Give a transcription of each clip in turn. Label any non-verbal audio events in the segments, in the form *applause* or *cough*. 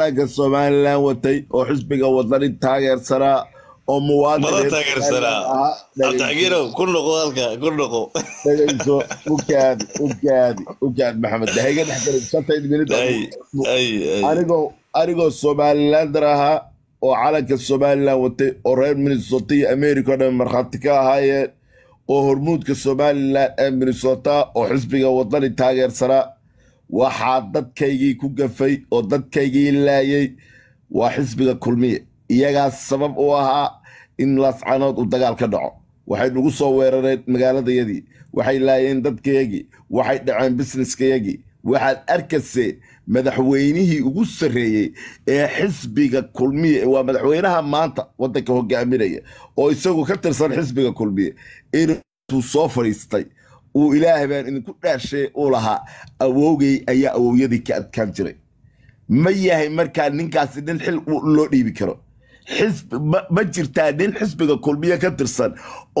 calanka somalilan watay oo xisbiga wadani taageersanaa oo muwaadindhegeyso ukaadi ukaadi maxamed anigoo anigoo somalilander ahaa oo calanka somalilan watay oo reer minnesota iyo america o dhan markhaati ka ahaayeen oo hormuudka somalilan ee minnesota oo xisbiga wadani taageersanaa waxaa dadkaygii ku gafay oo dadkaygii laayay waa xisbiga kulmiye iyagaa sabab u ahaa in laascanood uu dagaal ka dhaco waxay nagu soo weerareen magaaladayadii waxay laayeen dadkayagii waxay dhaceen bisneskayagii waxaad arkase madaxweynihii ugu sarreeyey ee xisbiga kulmiye waa madaxweynaha maanta waddanka hogaaminaya oo isagu ka tirsan xisbiga kulmiye inuu soo fadhiistay uu ilaahay baan idinku dhaashay uu lahaa awowgay ayaa awowyadii ka adkaan jiray ma yahay markaa ninkaasi nin xil loo dhiibi karo ma jirtaa nin xisbiga kulmiya ka tirsan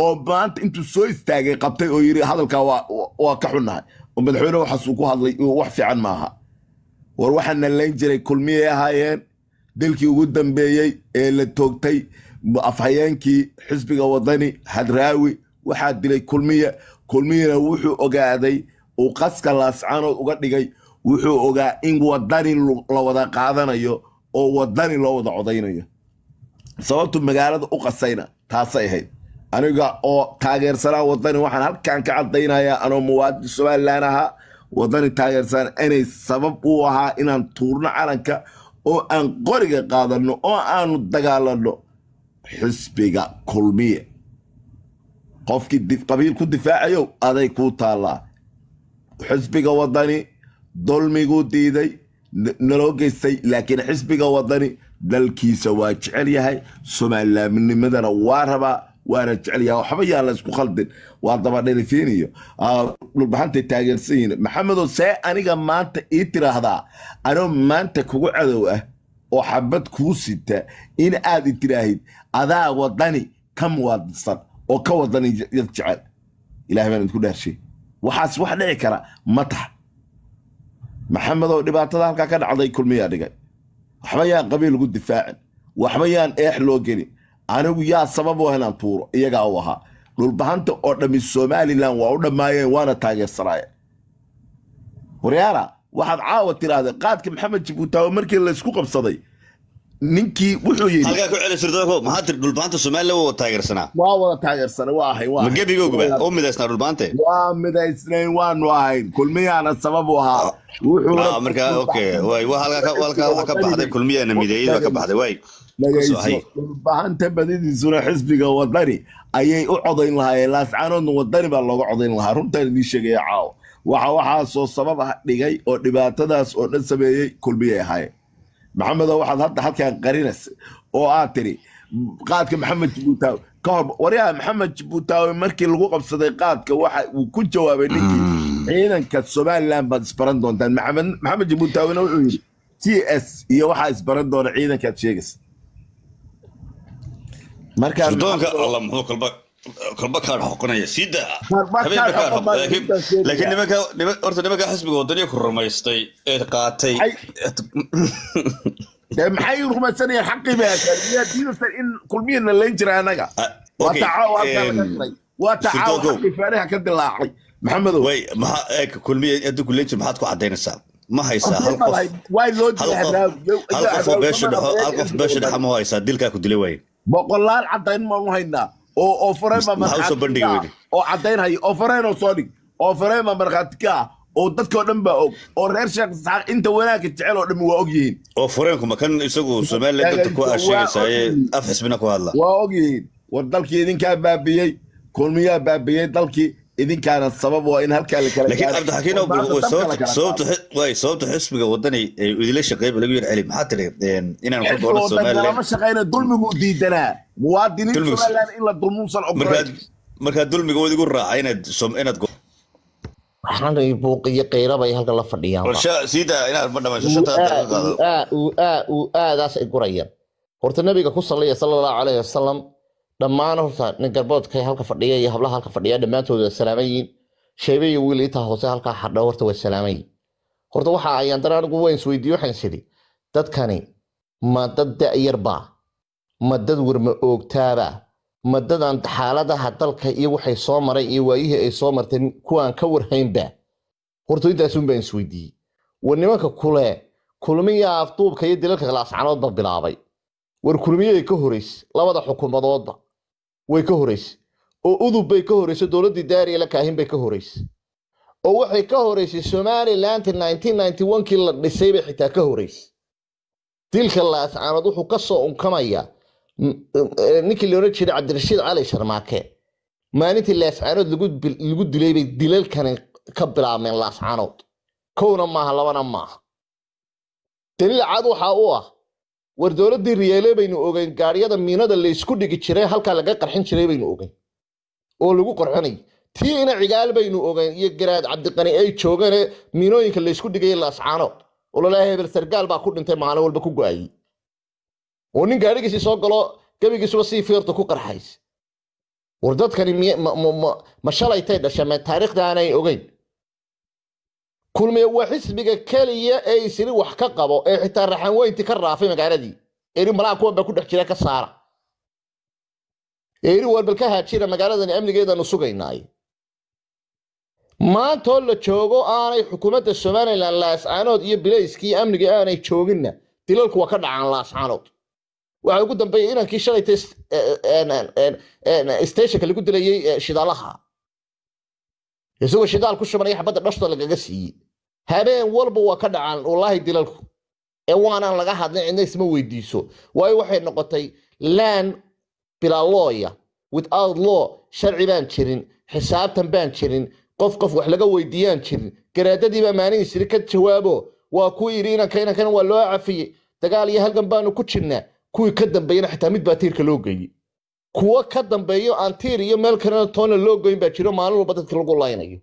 oo maanta intuu soo istaagay qabtay oo yiri hadalkaa waa ka xunahay oo madaxweyne waxaasuu ku hadlay wax fiican maaha war waxaa nalayn jiray kulmiyay ahaayeen dalkii ugu dambeeyey ee la toogtay afhayeenkii xisbiga wadani hadraawi waxaa dilay kulmiya kulmihina wuxuu ogaaday uu qaska laascaanood uga dhigay wuxuu ogaa in wadani la wada qaadanayo oo wadani loo wada codaynayo sababtu magaalada u qasayna taasay ahayd aniga oo taageersanaa wadani waxaan halkan ka caddaynayaa anoo muwaadi somalilan ahaa wadani taageersan inay sabab u ahaa inaan tuurno calanka oo aan qoriga qaadanno oo aanu dagaalanno xisbiga kulmiye qofkii qabiil ku difaacayow aday kuu taallaa xisbiga wadani dulmiguu diiday naloo geystay laakiin xisbiga wadani dalkiisa waa jecel yahay somaalilaamnimadana waa rabaa waana jecel yahay waxba yaa la isku khaldin waa dabadhalifiin iyo dhulbaxantay taageersan yihin maxamedow see aniga maanta ii tiraahdaa anoo maanta kugu cadow ah oo xabad kuu sita in aad i tiraahid adaa waddani ka muwaadinsan oo ka wadan dad jecel ilahay baan idinku dhaarshay waxaas wax dhici kara ma taha maxamedow dhibaatada halkaa ka dhacday kulmiyaa dhigay waxba yaan qabiil ugu difaacin waxba yaan eex loo gelin anigu yaa sabab u inaan tuuro iyagaa u ahaa dhulbahanta oo dhammi somalilan waa u dhammaayeen waana taageersanaayeen waryaala waxaad caawa tirahdeen qaadka maxamed jabuuti markii laysku qabsaday ninkii wuxuu yidhi halkaa ku celi sirdooko waa wada taageersanaa waa wada taageersanay waa ahay waa oo midaysnaa dhulbaante waa midaysnayn waanu ahayn kulmiyaana sababu ahaa wuxuu marka ka baxday kulmiyaana mideeyada ka baxday way dhulbahanta badidiisuna xisbiga wadani ayay u codayn lahaayeen laascaanoodna wadani baa looga codayn lahaa runtaan idiin sheegaya caawo waxa waxaasoo sabab ah dhigay oo dhibaatadaas oo dhan sameeyey kulmiyay ahaayeen maxamedo waxaad hadda halkan qarinas oo aad tiri qaadka maxamed jibuutawe ka hor waryaha maxamed jibuutawe markii lagu qabsaday qaadka waxa uu ku jawaabay ninkii mm. ciidanka somaliland baad isbaran doontaan maxamed jibuutawena wuxuu yidhi t s iyo waxaa isbaran doona ciidankaad sheegaysa markaa karbakar xoqonaya sida laakiin nimanka horta nimanka xisbiga wadaniya ku rumaystay ee qaatay *laughs* maxay rumaysanayaan xaqii baadiinusan in kulmiyana layn jira anaga ah, waa tacaawo xaqii faanaha ka dilaacay maxamedow kulmiya hadii ku layn jir maxaad ku cadaynaysaa ma haysaa hal qof hal qof beesha dhexo ma haysaa dilkaa ku dilay waaye boqolaal cadayn maan u haynaa oo ofarema markhaatika oo caddaynhaya ofareenoo soo dhig ofarema markhaatika ah oo dadkoo dhan baa og oo reer sheekh isxaaq inta wanaagga jecel oo dhammi waa og yihiin oo fareenkuma kan isagu somalilan dadka ku aasheegaysaaye af xisbina ku hadla waa og war dalkii idinkaa baabiyey kulmiyaa baabiyey dalkii idinkaana sabab waa in halkaa la kala laakiin cabdixakiinow way sababta xisbiga wadani ay idila shaqeyn lagu yar celi maxaa tiri inaan ku doono soomaalilama shaqeyna dulmigu diidanaa muwaadiniin somalilan in la dulmuusan ogolan markaa dulmiga wadigu raaca inaad inaad waxaanay buuq iyo qeyra bay halkan la fadhiyaan siida inaad ma dhamayso shanta uu aadaas ay gurayaan horta nabiga ku sallaya sala allahu calayhi wasalam dhammaan horta nin garboodka halka fadhiya iyo hablaha halka fadhiya dhammaantood waa salaaman iyo wiil itaa hoose halkaa xadha horta waa salaaman yihiin horta waxa ayaan dana anigu waan isweydiiye waxaan isidhi dadkani ma dad da'yarbaa ma dad warma oogtaaba ma dadan xaaladaha dalka iyo waxay soo maray iyo waayihii ay soo martay kuwaan ka warhaynba horta intaasun baan isweydiiyey war nimanka kule kulmiya afduubka iyo dilalka laascanoodba bilaabay war kulmiyada ka horeysa labada xukuumadoodba way ka horeysay oo udub bay ka horeysay dowladdii daariyala kaahin bay ka horeysay oo waxay ka horeysay somaliland kii la dhisay bay xitaa ka horaysay dilka laascaanood wuxuu ka soo unkamaya mm, mm, ninkii loona jiray cabdirashiid cali sharmaake maalintii laascaanood lagu dilay bay dilalkani ka bilaabmeen laascaanood kowna maaha labana maaha daliil cad waxaa u ah war dowladdii riyeele baynu ogeyn gaadhyada miinada laysku dhigi jiray halkaa laga qarxin jiray baynu ogeyn oo lagu qarxonay tiina cigaal baynu ogeyn iyo garaad cabdiqani ay joogeene miinooyinka laysku dhigay laascaano oo hebel sargaal baa ku dhintay maalin walba ku go'ayey oo nin gaadhigiisii soo galo gebigiisuba sii fiirta ku qarxays war dadkani ma shalaytay tay taariikhdaanay ogeyn kulmiye waa xisbiga keliya ee isiri wax ka qabo ee xitaa raxanweyntii ka raafay magaaladii eri malaa kuwan baa ku dhex jira ka saara eri war ka haajina magaaladan amnigeedanu sugaynaay maantoo la joogo aanay xukuumadda somalilan laascaanood iyo bilayskii amniga aanay jooginna dilalku waa ka dhacaan laascaanood waxaa ugu dambeeya inankii shalayta stashonka lagu dilayey shidaalaha isagoo shidaal ku shubanaya xabadda dhashto lagaga siiyey habeen walba waa ka dhacaan wallaahi dilalku ee waanaan laga hadlin cidna isma weydiiso waayo waxay noqotay lan bilaa looya without law sharci baan jirin xisaabtan baan jirin qof qof wax laga weydiiyaan jirin garaadadiibaa maanihiis iri ka jawaabo waa ku yidhi inanka inankan waa loo cafiyey dagaal iyo halgan baanu ku jirnaa kuwii ka dambeeyana xitaa mid baa tiirka loo geeyey kuwo ka dambeeyo antiir iyo meel kalena toona loo baa jiro maalin walba dadka lagu laynayo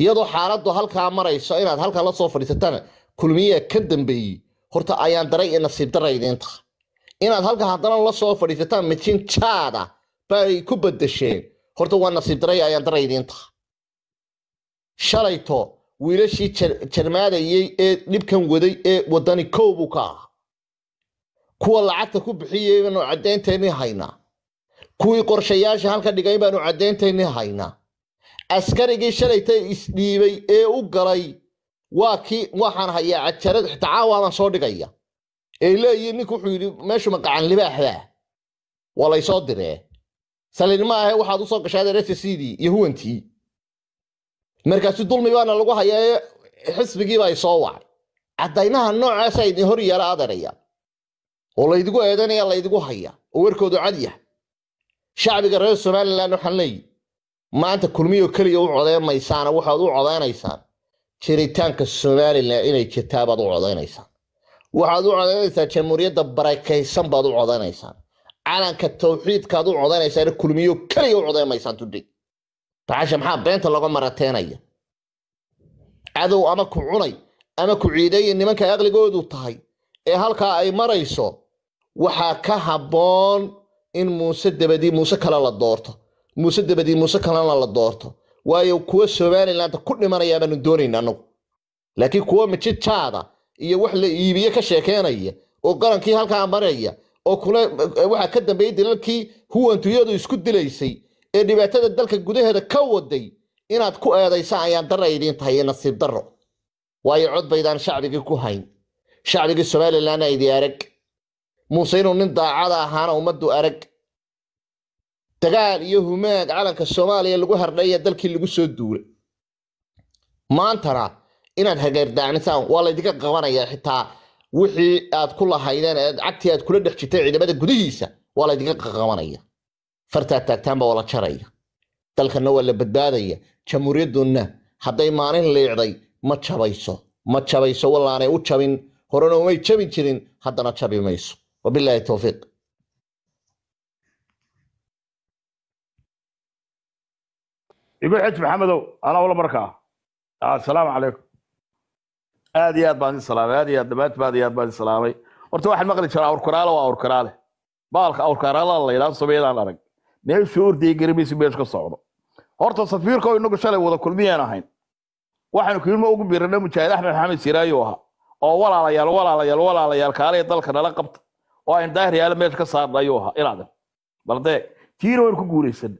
iyadoo xaaladdu halkaa marayso inaad halkaa lasoo soo fadhiisatana kulmiyaa ka dambeeyey horta ayaan daray ee nasiib dara idiin inaad halkaa haddana lasoo fadhiisataan majin jaada ah baay ku badasheen horta waa nasiib daray ayaan dara idiin shalayto wiilashii jarmaadayey ee dhibkan waday ee wadani kow ka aha kuwa lacagta ku bixiyey baanu caddayntaynii haynaa kuwii qorshayaasha halka dhigay baanu caddayntaynii haynaa askarigii shalayta isdhiibay ee u galay waa kii waxaan hayaa cajarad tacaawaadan soo dhigaya ee leeyihin ninku wuxuu yidhi meeshu maqacan libaaxdaa waa laysoo diree salin ahe waxaad usoo gashaa adeerasisidii iyo huwantii dulmi baana lagu hayaa ee xisbigii baa isoo wacay caddaynaha noocaasa idin hor yaala adaraya oo laydigu eedanaya laydigu haya oo warkoodu cadyaha shacbiga reer somalilan waxaan leeyi maanta kulmiyo keliya u codeemaysaana waxaad u codeynaysaan jiritaanka somalilan inay jirtaa baad u codeynaysaan waxaad u codeynaysaan jamhuuriyadda barakaysan baad u codeynaysaan calanka towxiidkaad u codeynaysaana kulmiyo keliya u codeemaysaan tudhig baxasha maxaa beenta laga marateenaya cadow ama ku cunay ama ku ciideeye nimanka aqligoodu tahay ee halkaa ay marayso waxaa ka habboon in muuse dabadii muuse kale la doorto muuse dabadii muuse kalena la doorto waayo kuwa somalilanada ku dhimanayaa baanu doonayn annagu laakiin kuwa mijijaada iyo wax la iibiye ka sheekeynaya oo qarankii halkaa maraya oo kule e, waxaa ka dambeeyey dalalkii huwantuyadu isku dilaysay ee dhibaatada dalka gudaheeda ka waday inaad ku eedaysa ayaan darra idiin tahay iyo nasiib darro waayo cod baydaan shacbigii ku hayn shacbigii somalilanna idi arag muuse inuu nin daacada ahaana ummaddu arag dagaal iyo humaag calanka soomaaliya lagu hardhayaa dalkii lagu soo duulay maantana inaad hageerdaacnisaan waa laydinka qabanayaa xitaa wixii aad ku lahaydeen eed cagtii aad kula dhex jirtay ciidamada gudihiisa waa laydinka qaqabanaya fartaad taagtaanba waa la jaraya dalkanna waa la badbaadaya jamhuuriyaddunna hadday maalin liicday ma jabayso ma jabayso walaanay u jabin horena umay jabin jirin haddana jabi mayso وبالله التوفيق يقول حج محمدو انا والله مركا آه السلام عليكم aad iyo aad baan idin salaamay aad iyo aad dhammaantiba aad iyo aad baan idin salaamay horta waxaan maqli jiraa awrkaraale waa awrkaraale baalka awrkaraala la yidhaha soomiyadaan arag meeshuu ordayay garamaysu meeshu ka socdo horta safiirka oo inagu shalay wada kulmiyaan ahayn waxaanu kiilmo ugu biirana mujaahid axmed maxamed siiraayo ahaa oo walaalayaal walaalayaal walaalayaal kaalaya dalka nala qabta oo aan daahiryaala meesha ka saarna ayuu ahaa ilaadan baldeeg tiina waan ku guulaysan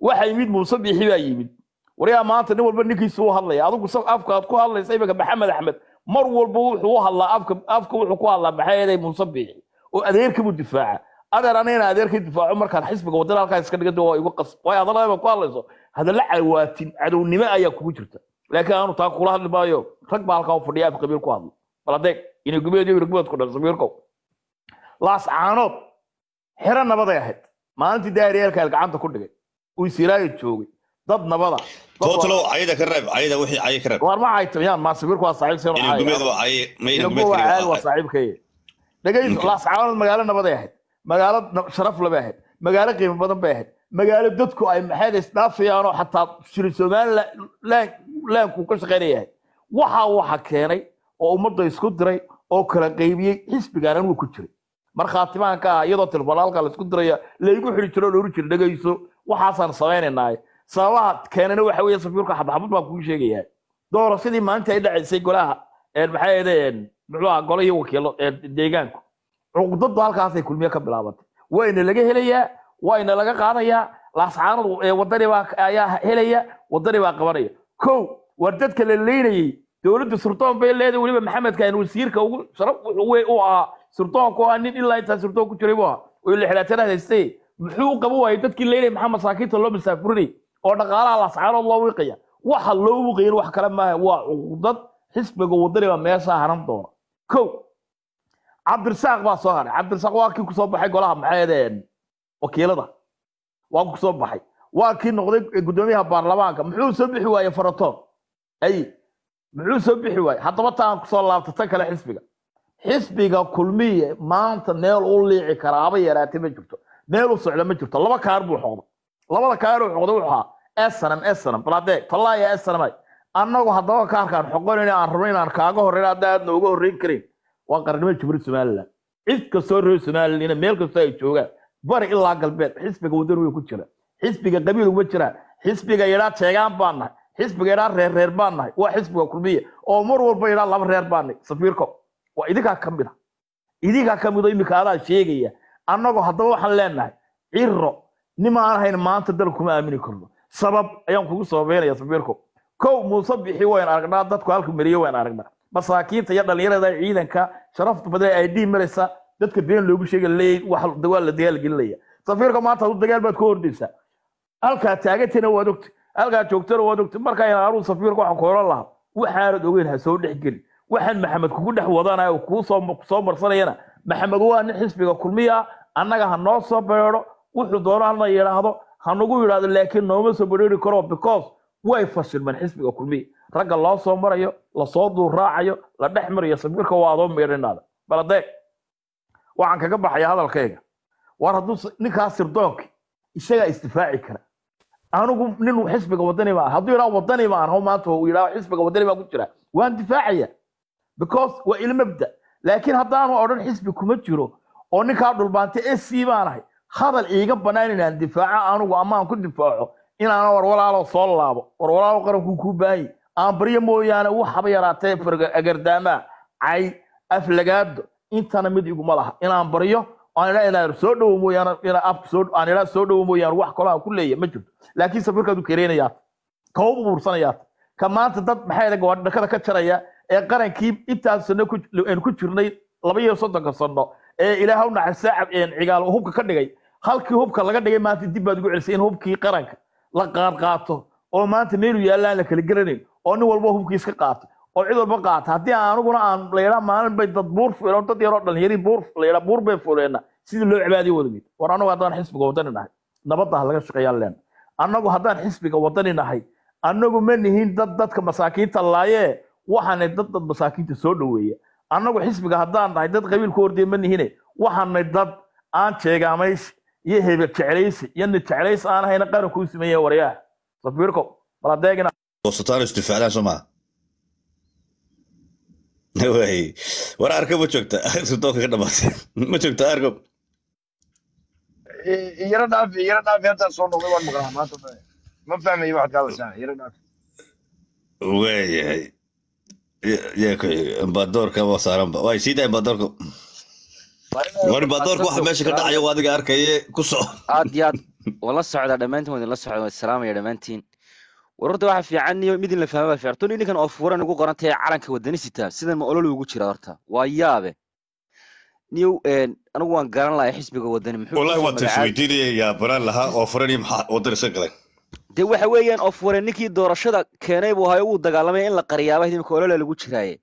waxaa yimid muuse biixi baa yimid waryaa maanta nin walba ninkiisu u hadlaya adigu saf afka aad ku hadlaysa iminka maxamed axmed mar walba wuxuu u hadlaa afka afka wuxuu ku hadlaa maxay eeday muuse biixi oo adeerkibu difaaca adeer anayna adeerkii difaaco markaad xisbiga waddada halkaa iska dhiganta waa igu qasb waayo hadallada ku hadlayso hadalla cawaatin cadownimo ayaa kugu jirta laakiin aanu taa kula hadli maayo rag baa halkaa u fadhiya af qabiil ku hadla baladeeg inay gubeed iyo ku dhan samiirkow laas caanood xero nabaday ahayd maalintii daariyaalka gacanta ku dhigay uysiraayo joogay dad nabada totalo magaalo nabaday ahayd magaalo sharaf laba magaalo qiimo badan bay ahayd magaalo dadku ay maxay isdhaafayaanoo xataa shiri ka shaqeynayahay waxaa waxa keenay oo ummadda isku diray oo kala qaybiyey xisbigaana wuu markhaatimaanka ah iyadoo telefoon halkaa laisku diraya laygu xidi jiro looru jira dhegayso waxaasaan samaynaynaa sababaha keenana waxa weeye safiirka xabdaxabad baan kugu sheegayaa doora maalinta ay dhacaysay golaha maxaa yeede muxuu iyo wakiilo deegaanku cuqdadu halkaasay kulmiye ka bilaabatay wayna laga helayaa wayna laga qaadayaa laascaanadu wadani baa ayaa helaya wadani baa qabanaya ko war dadka la leynayay dowladda surdoon bay leedahay weliba maxamedka aan wasiirka ugu sharaf wuxuu wey u ahaa sirdoonku a nin ilaa intaa sirdoon ku jiray bu aha oo lixlaatanaad hayste muxuu qaba waayey dadkii leynay maxaa masaakiinta loo masaafurinay oo dhaqaalaha lascaanood loo wiiqaya waxa loo wiiqayan wax kale maaha waa cuqdad xisbiga wadani baa meeshaa haran doona kow cabdirasaaq baa soo haray cabdirasaaq waa kii kusoo baxay golaha maxaydeen wakiilada waa kusoo baxay waa kii noqday e guddoomiyaha baarlamaanka muxuu soo bixi waaye faratoon ay muxuu soo bixi waaye haddaba taan kusoo laabta tan kale xisbiga xisbiga kulmiye maanta meel u liici karaaba yaraatee ma jirto meel u socda ma jirto laba kaar buu xoqday labada kaar uu xoqday wuxuu ahaa esanam esanam baladeeg tallaaya esanamay annagu haddaba kaarkaan xoqonayna aan rabno inaan kaaga horreyn hadda aadna uga karin waa qarnimo jumhuuriyad somaliland cid kastoo reer somalilandna meel kastoo ay joogaan bari ilaa galbeed xisbiga wadan wey ku jira xisbiga qabiil uma jiraan xisbiga yidhaa jeegaan baan nahay xisbiga yidhaa reer reer baan nahay waa xisbiga kulmiya oo mar walba yidhaa laba reer baan nahay safiirko waa idinkaa ka mid a idinkaa ka mido iminka adaa sheegaya annagoo haddaba waxaan leenahay ciro nima aan hayn maanta dal kuma aamini karno sabab ayaan kugu sababeynaya sabiirko kow muuse bixi wayn aragnaa dadku halku mariyo wayn aragnaa masaakiinta iyo dhallinyarada ciidanka sharafta badan ay dhihi maraysa dadka been loogu sheega leey wax dagaal la safiirka maanta adu dagaal baad ka hordaysaa halkaa taagantina waad ogta halkaa joogtana waad ogta markaa inaan aruu safiirka waxaan ku lahaa waxaanad ogeyn ha soo dhex geli waxaan maxamed kugu dhex wadanaya oo kuusoo marsanayana maxamed waa nin xisbiga kulmiya annaga ha noo soo beedo wuxuu doono hana yidhaahdo ha nagu yidhaahdo laakiin nooma soo bedheeri karo because way fashilmeen xisbiga kulmiya ragga loo soo marayo lasoo duuraacayo la dhex marayo sawirka waa adoo meerinaada bal waxaan kaga baxayaa hadalkayga war hadduu ninkaas sirdoonki isagaa isdifaaci kara anigu nin xisbiga wadani ma hadduu yidhaha wadani ma aan maanta uu xisbiga wadani baa ku jira waan difaacaya because waa ilmabda laakiin haddaanu odhan xisbi kuma jiro oo ninkaa dhulbaanta esi baan ahay hadal iiga bannaan inaan difaaco anugu amaan ku difaaco inaana war walaalo soo laabo war walaalo qarankuu kuu baahanye aan baryo mooyaane u haba yaraatee agardaamaa cay aflagaado intana mid iguma laha inaan baryo aan soo dhowo mooyaane aan idhaa soo dhowo mooyaane wax kolaha ku leeya ma jirto laakiin safirkaadu kareenayaata ka u buursanayaata ka maanta dad maxay gabadhakada ka jaraya ee qarankii intaan sano ku jirnay laba soddonka sano ee ilaahaw naxarisaa cigaal hubka ka dhigay halkii hubka laga dhigay maanta dib baad ugu celisay in hubkii qaranka la qaadqaato oo maanta meelu yaallaan la kala garanayn oo nin walba hubkii iska qaato oo cid walba qaata haddii aniguna aan layidhaa maalin bay dad buur fuleen dad yaroo dhallinyarii buur layidhaa buur bay fuleenna sidii loo cibaadiyo wadageed war annagu haddaan xisbiga wadani nahay nabadda ha shaqeeyaan leena annagu haddaan xisbiga wadani nahay annagu ma nihin dad dadka masaakiinta laayee waxaana dad dad masaakiinta soo dhoweeya annagu xisbiga haddaan nahay dad qabiilku hordiya ma waxaanay dad aan jeegaamaysi iyo hebel jeclaysi iyo ni jeclays aan ahayna qaranku sameeya waryaha safiirko baladeegina وسطان استفعالها سمع وهي ورا اركب وشوكتا سلطوك غدا بس ما شوكتا اركب يرى دافي يرى دافي انت صون غير ما فاهم اي واحد قال يرى دافي وهي embadoorka ma saaranba way sii daa embadoorka war embadoorka waxa meesha ka dhacayo adiga arkaye ku soco aad iyo aad waan la socdaa dhammaantiin waan idinla socda waan salaamaya dhammaantiin war horta waxa fiican iyo midin la fahma baa fiican tun ininkan oo fuuran ugu qoran tahay calanka wadani sitaa sidan ma ololi ugu jira horta waa yaabe niyow anigu waan garan lahay xisbiga wadani muxuu wallahi waan tashweydiinaya yaa baran lahaa oo de waxa weeyaan ofware ninkii doorashada keenay buu ahay wuu dagaalamaya in la qaryaabahd imika olola lagu jiraaye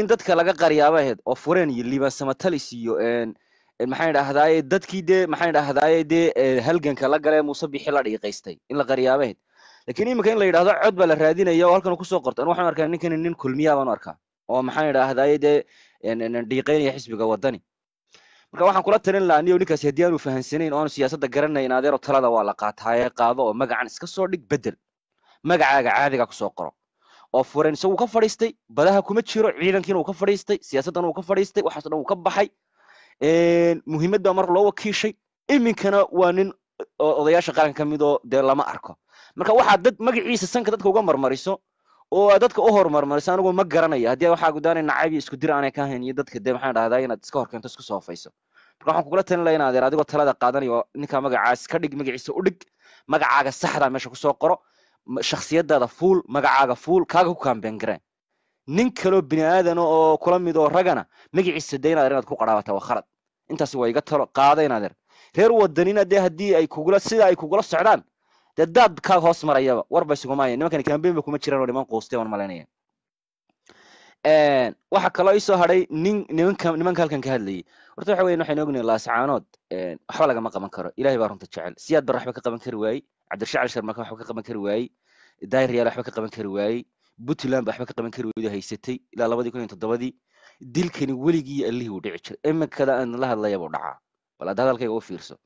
in dadka laga qaryaabaheed ofwaren iyo libansamatalis iyo maxaan idhahdaaye dadkii dee maxaan idhahdaaye dee halganka la galee muuse bixi la dhiiqaystay in la qaryaabaheed laakiin imika in la yidhahdo cod baa la raadinaya oo halkan kusoo qorta waxaan arkaa ninkani nin kulmiyaa baan arkaa oo maxaan idhahdaaye dee dhiiqaynaya xisbiga wadani marka waxaan kula talin lahaa niyow ninkaasi haddii aanu fahamsanayn oanu siyaasadda garanayn adeero talada waa la qaataaee qaado oo magacan iska soo dhig bedel magacaaga caadiga kusoo qoro oo furen isagu ka fadhiistay badaha kuma jiro ciidankiina uu ka fadhiistay siyaasaddan uu ka fadhiistay waxaaso dhan uu ka baxay muhiimadda mar loo wakiishay iminkana waa nin odayaasha qaranka ka mid oo dee lama arko marka waxaa dad magaciisa sanka dadka uga marmariso oo dadka u horumarmarisa anigu ma garanaya haddii waxaa gudaanay nacayb iyo isku dir aanay ka ahayn iyo dadka dee maxaan dhahdaa inaad iska horkeento isku soofayso marka waxaan kugula talin laha inaadeen adigoo talada qaadanayo ninkaa magacaas ka dhig magaciisa u dhig magacaaga saxdaa meesha kusoo qoro shaksiyadaada fuul magacaaga fuul kaaga ku kaambeen nin kaloo bini aadana ah oo kula mid oo ragana magaciisa dee inaad inaad ku qaraabata waa khalad intaas waa iga talo qaada inaad reer wadanina dee haddii ay kugula sida ay kugula socdaan dee daad kaa hoos marayaba warba isugumaya nimankan kambaynba kuma jiraan oo niman quustay waan malaynaya waxaa kaloo iisoo hadhay nin nimanka halkan ka hadlayay horta waxa weyan waxaan ognahay laascaanood waxba lagama qaban karo ilahay baa runta jecel siyaad bar waxba ka qaban kari waayey cabdishacl sharmaka waxba ka qaban kari waayey dairyaal waxba ka qaban kari waayey puntland ba waxba ka qaban kari waydu haysatay ilaa labadii kun iyo toddobadii dilkani weligii allihii uu dhici jiray iminkada aan la hadlayaba dhacaa bal aad hadalkayga u fiirso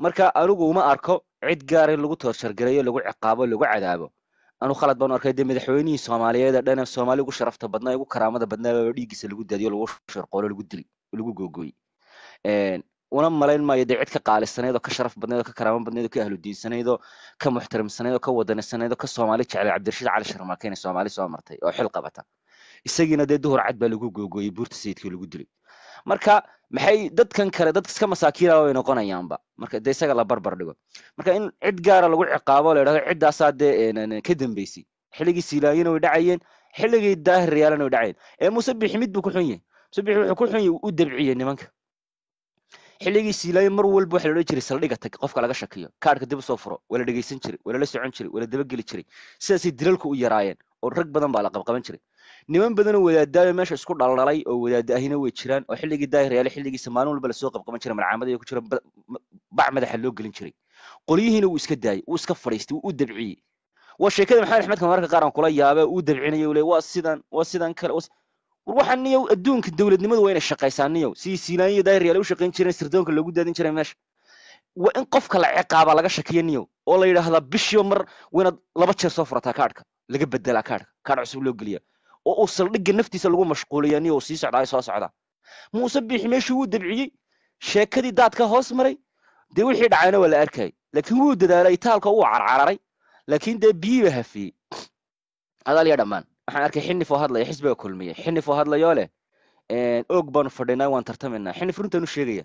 marka anigu uma arko cid gaar in ah lagu toorshargareeyo lagu ciqaabo lagu cadaabo anu khalad baan u arkay dee madaxweynihii soomaaliyeed ee dhan soomaali ugu sharafta badnaa ugu karaamada badnaa dhiiggiisa lagu daadiyo lagu sharqoolo lagu dili lagu googooy una malayn maayo dee cid ka qaalisanayd oo ka sharaf badnayd oo ka karaamo badnayd oo ka ahludiinsanayd ka muxtarimsanayd oo ka wadaninsanayd oo ka soomaali jeclay cabdirashiid cali sharmaake inay soomaali soo martay oo xil qabata isagiina dee duhur cad baa lagu googooyey buurta sayidkii lagu dilay marka maxay dadkan kale dad iska masaakiina way noqonayaanba marka de isaga la barbar dhigo marka in cid gaara lagu ciqaabo la idhahdo ciddaasaa dee eh, ka dambeysay xilligii siilaayina way dhacayeen xilligii daahiriyaalana way dhacayeen ee muse biximid buu ku xun yahay muse wuxuu ku xun yahay u dabciyey nimanka xilligii siilaaya mar walba waxa la jiray saldhiga tag qofka laga shakiyo kaadhka dib usoo furo wala dhegaysan jiray waa lala socon jiray waa la dabageli jiray sidaasay dilalku u yaraayeen oo rag badan baa la qabqaban jiray niman badanoo wadaadaayo meesha isku dhaldhalay oo wadaada ahina way jiraan oo xilligii daahiryaale xilligiisa maalin walba lasoo qabqaban jira malcaamada ku jira bac madaxa loo gelin jiray qolyihiina wuu iska daayey wuu iska fadhiistay wuu u dabciyey waa sheekada maxamed axmedka mararka qaar kula yaaba uu dabcinaya le waa sidan waa sidan kale war waxa niyow adduunka dowladnimadu waa inay shaqaysaa niyow sidii siilaanya iyo u shaqayn jireen sirdoonka loogu daadin jiray meesha waa in qofka la ciqaaba laga shakiyo niyow oo la yidhaahdaa bishiiba mar waa laba jeer soo furataa kaadhka laga bedelaa kaadhka kaadh cusub loo geliyaa oo uu saldhigga naftiisa lagu mashquuliya niyo uu sii socdaa soo socda muuse biixi meeshu wuu dabciyey sheekadii daadka hoos maray dee wixii dhacayna waa la arkayay laakiin wuu dadaalay itaalka wuu carcararay laakiin dee biyiiba hafiyey adaal ya dhammaan waxaan arkay xinif oo hadlaya xisbiga kulmiye xinif oo hadlayoo leh oog baanu fadhinaa waan tartamaynaa xinif runtaanu sheegaya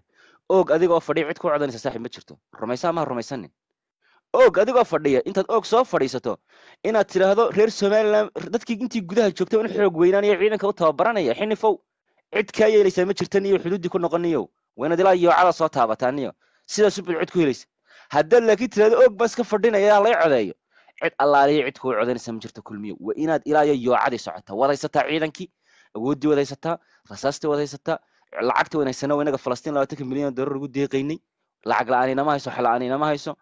oog adiga oo fadhiya cid ku codanaysa saaxiib ma jirto rumaysaa maha rumaysanin og adigoo fadhiya intaad og soo fadhiisato inaad tidhaahdo reer somalilan dadkii intii gudaha joogtay in xoog weynaanaya ciidanka u tababaranaya xinifow cid kaa yeelaysaa ma jirta xuduuddii ku noqoniyo waynaad ilaa yoocada soo taabataaniyo sidaas ubad cid ku helaysa haddaad laakiin tidhahdo og baan iska fadhinaya lay codeeyo cid allaaliyo cid kuu codaynaysa ma jirta kulmiyo waa inaad ilaayo yoocadii socota wadaysataa ciidankii awooddii wadaysataa rasaastii wadaysataa lacagtii wanaagsanna inaga falastiin labaatan milyan doolar ugu deeqaynay lacag la-aan hayso xala-aan inama hayso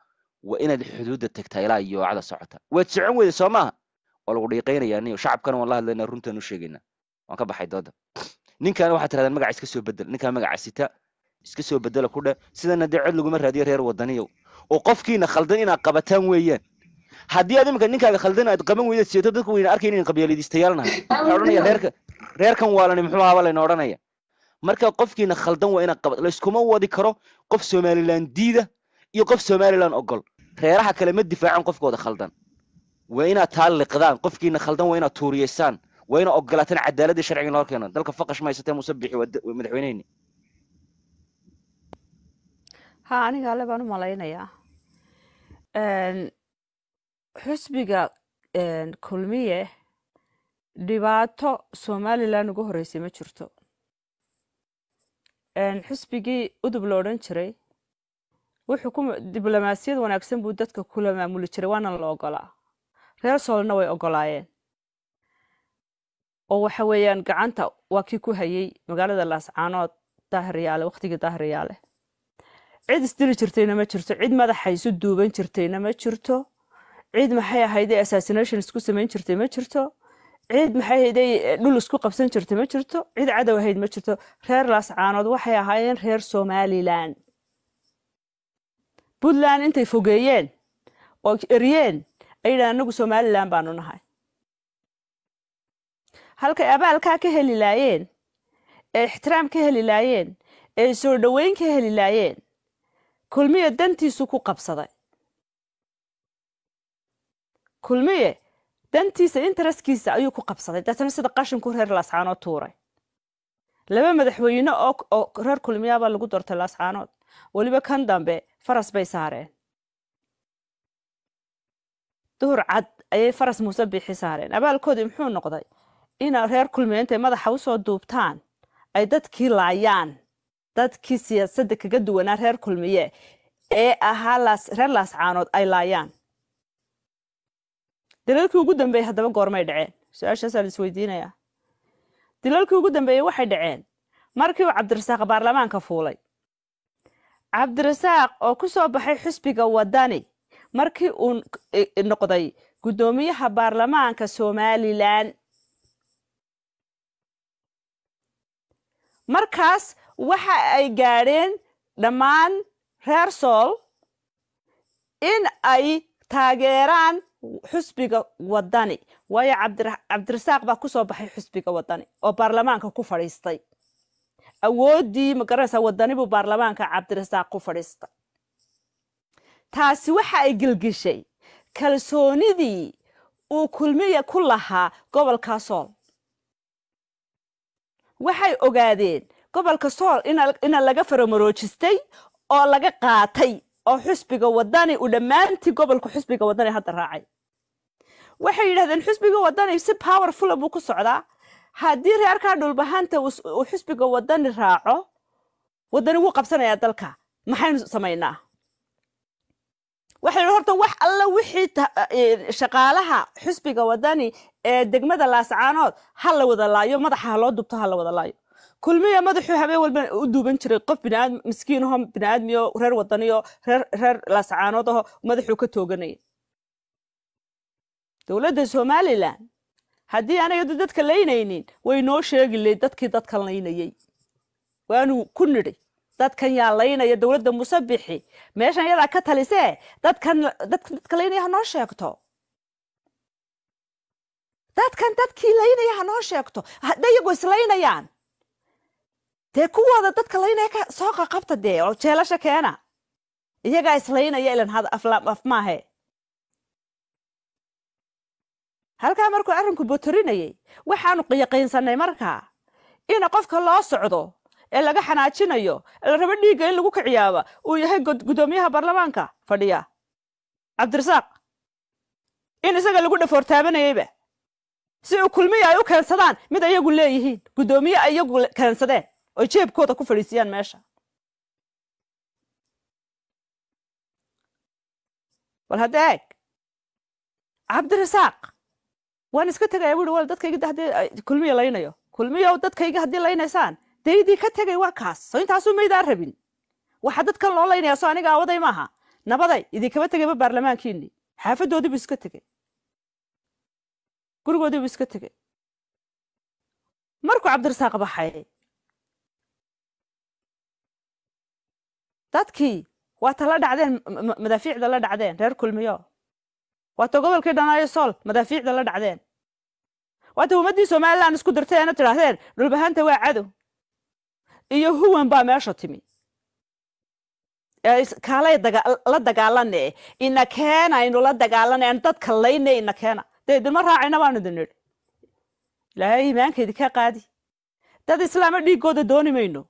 waa inaad xuduudda tagtaa ilaa yoocada socota waad socon weyda soo waa lagu dhiiqaynayaa shacabkana waan la hadlaynaa runtaanu sheegaynaa waan ka baxay dooda ninkaana waxaad tirahdaan magaca iska soo bedel ninkaa magaca sita iska soo bedela ku dheh sidana dee cod laguma raadiyo reer wadaniyow oo qofkiina khaldan inaad qabataan weeyaan haddii aad iminka ninkaaga khaldan aad qaban weydaad seeto dadku wayna arkayn inan qabyaaladiistayaal waxaa odhanaya reerka reerkan waalani muxuu ahaaba layna odhanaya marka qofkiina khaldan waa inaad qabat layskuma wadi karo qof somalilan diida iyo qof somalilan ogol reeraha kale ma difaacaan qofkooda khaldan waa inaad taa liqdaan qofkiina khaldan waa inaad tuuriyeysaan waa inaad ogolaataan cadaaladii sharciga loo keeno dalka faqash ma haysatee muuse bixi waa madaxweyneheni ha aniga alle baan u malaynayaa xusbiga kulmiye dhibaato somalilan ugu horreysay ma jirto xusbigii udub la odhan jiray wuxuu diblomaasiyad wanaagsan buu dadka kula maamuli jiray waana la ogolaa reer soolna way ogolaayeen oo waxa weeyaan gacanta waa kii ku hayey magaalada laascaanood daahiryaale wakhtigii daahiryaale cid isdili jirtayna ma jirto cid madaxa isu duuban jirtayna ma jirto cid maxay ahaydee assassination isku samayn jirtay ma jirto cid maxay ahaydee eh, dhul isku qabsan jirtay ma jirto cid cadow ahayd ma jirto reer laascaanood waxay ahaayeen reer somalilan puntland intay fogeeyeen oo eryeen ay yidhahan anagu somalilan baanu nahay halkay abaalkaa ka heli laayeen ee ixtiraam ka heli laayeen ee soo dhoweyn ka heli laayeen kulmiye dantiisu ku qabsaday kulmiye dantiisa intaraskiisa ayuu ku qabsaday deetana sida qashinku reer laascaanood tuuray laba madaxweyne oo reer kulmiyaabaa lagu doortay laascaanood weliba kan dambe faras bay saareen duhur cad ayay faras muuse biixi saareen abaalkoodii muxuu noqday ina reer kulmeenta madaxa usoo duubtaan ay dadkii laayaan dadkii siyaasadda kaga duwanaa reer kulmiye ee ahaa reer laascaanood ay laayaan dilalkii ugu dambeeyey haddaba goormay dhaceen su-aashaasaa la isweydiinayaa dilalkii ugu dambeeyey waxay dhaceen markii uu cabdirasaaq baarlamaanka fuulay cabdirasaaq oo ku soo baxay xusbiga wadani markii uu noqday guddoomiyaha baarlamaanka somalilan markaas waxa ay gaadheen dhammaan reer sool in ay taageeraan xusbiga wadani waayo cabdirasaaq baa ku soo baxay xusbiga wadani oo baarlamaanka ku fadhiistay awoodii magaranaysa wadanibu baarlamaanka cabdirasaaq ku fadhiista taasi waxa ay gelgeshay kalsoonidii uu kulmiya ku lahaa gobolka sool waxay ogaadeen gobolka sool ina laga faramaroojistay oo laga qaatay oo xusbiga wadani u dhammaantii gobolka xusbiga wadani hadda raacay waxay yidhahdeen xusbiga wadani si powerfula ah buu ku socdaa haddii reerkaa dhulbahanta uu xisbiga wadani raaco wadani wuu qabsanayaa dalka maxaynu samaynaa waxay horta wax alla wixii shaqaalaha xisbiga wadani ee degmada laascaanood ha la wada laayo madaxa ha dubto ha la wada laayo kulmiya madaxuu habeen walba u duuban jiray qof biniaadam miskiinaho biniaadmiyo reer wadaniyo reer reer laascaanood aho madaxuu ka tooganaya dowladda somalilan haddii anagadu dadka laynaynin way noo sheegi sheegile dadkii dadkan laynayay waanu ku nidhi dadkan yaa laynaya dowladda musabixi meeshan iyadaa ka talisee dadkan dadka laynaya ha noo sheegto dadkan dadkii laynaya ha noo sheegto hadda iyagu islaynayaan dee kuwooda dadka laynaya ka soo qaqabta dee oo jeelasha keena iyagaa islaynaya ilan afmaahe halkaa markuu arrinku botorinayey waxaanu yaqiinsanay markaa ina qofka loo socdo ee laga xanaajinayo la rabo dhiigga in lagu kiciyaaba uu yahay gudoomiyaha baarlamaanka fadhiya cabdirasaaq in isaga lagu dhafoortaabanayeyba si uu kulmiya ay u keensadaan mid ayagu leeyihiin gudoomiye ayagu keensadeen oo jeebkooda ku fadhiisiyaan meesha bal hadda eeg cabdirasaaq waan iska tegaya bui wal dadkayga hadii kulmiya laynayo kulmiyo dadkayga haddii laynaysaan daydii ka tegay waa kaas soo intaasuu maydaan rabin waxa dadkan loo laynaya soo aniga awaday maaha nabaday idinkama tegayba baarlamaankiinii xaafadoodiibu iska tegey gurigoodiibu iska tegey markuu cabdirasaaq baxay dadkii waata la dhacdeen madaafiicda la dhacdeen reer kulmiyo waata gobolkii dhanaayo sool madaafiicda la dhacdeen waata ummaddii somalilan isku dirtayna tidhaahdeen dhulbahaanta waa cadow iyo huwan baa meesha timi kaalay la dagaalane ina keena keenaynu la dagaalanayn dad kallayne ina keena dee idinma raacayna baan idin nidhi ilaahay iimaankeedi ka qaadi dad islaama dhiiggooda dooni mayno